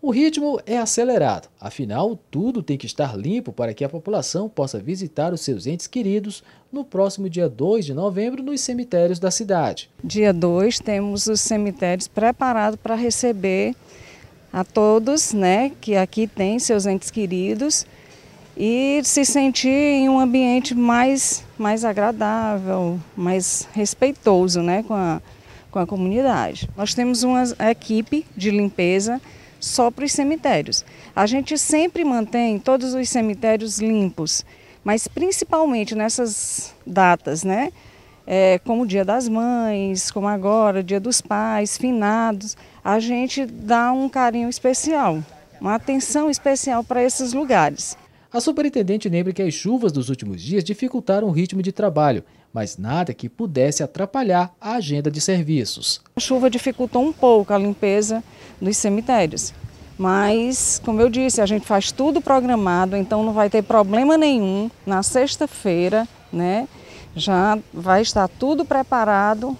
O ritmo é acelerado, afinal, tudo tem que estar limpo para que a população possa visitar os seus entes queridos no próximo dia 2 de novembro nos cemitérios da cidade. Dia 2 temos os cemitérios preparados para receber a todos né, que aqui têm seus entes queridos e se sentir em um ambiente mais, mais agradável, mais respeitoso né, com a com a comunidade. Nós temos uma equipe de limpeza só para os cemitérios. A gente sempre mantém todos os cemitérios limpos, mas principalmente nessas datas, né? É, como o Dia das Mães, como agora, Dia dos Pais, finados, a gente dá um carinho especial, uma atenção especial para esses lugares. A superintendente lembra que as chuvas dos últimos dias dificultaram o ritmo de trabalho, mas nada que pudesse atrapalhar a agenda de serviços. A chuva dificultou um pouco a limpeza dos cemitérios, mas, como eu disse, a gente faz tudo programado, então não vai ter problema nenhum. Na sexta-feira, né, já vai estar tudo preparado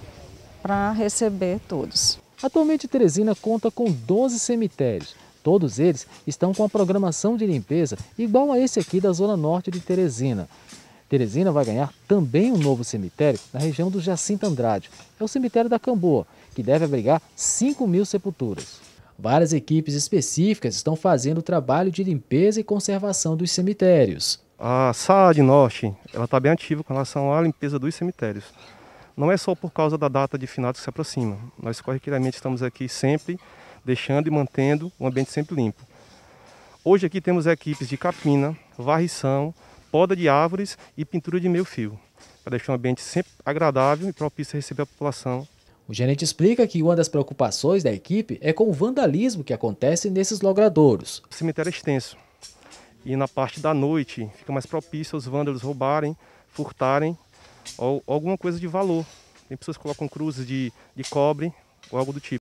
para receber todos. Atualmente, Teresina conta com 12 cemitérios. Todos eles estão com a programação de limpeza igual a esse aqui da Zona Norte de Teresina. Teresina vai ganhar também um novo cemitério na região do Jacinto Andrade. É o cemitério da Camboa, que deve abrigar 5 mil sepulturas. Várias equipes específicas estão fazendo o trabalho de limpeza e conservação dos cemitérios. A SAD Norte está bem ativa com relação à limpeza dos cemitérios. Não é só por causa da data de finado que se aproxima. Nós corriqueiramente estamos aqui sempre deixando e mantendo o ambiente sempre limpo. Hoje aqui temos equipes de capina, varrição, poda de árvores e pintura de meio fio, para deixar o ambiente sempre agradável e propício a receber a população. O gerente explica que uma das preocupações da equipe é com o vandalismo que acontece nesses logradouros. O cemitério é extenso e na parte da noite fica mais propício aos vândalos roubarem, furtarem ou alguma coisa de valor. Tem pessoas que colocam cruzes de, de cobre ou algo do tipo.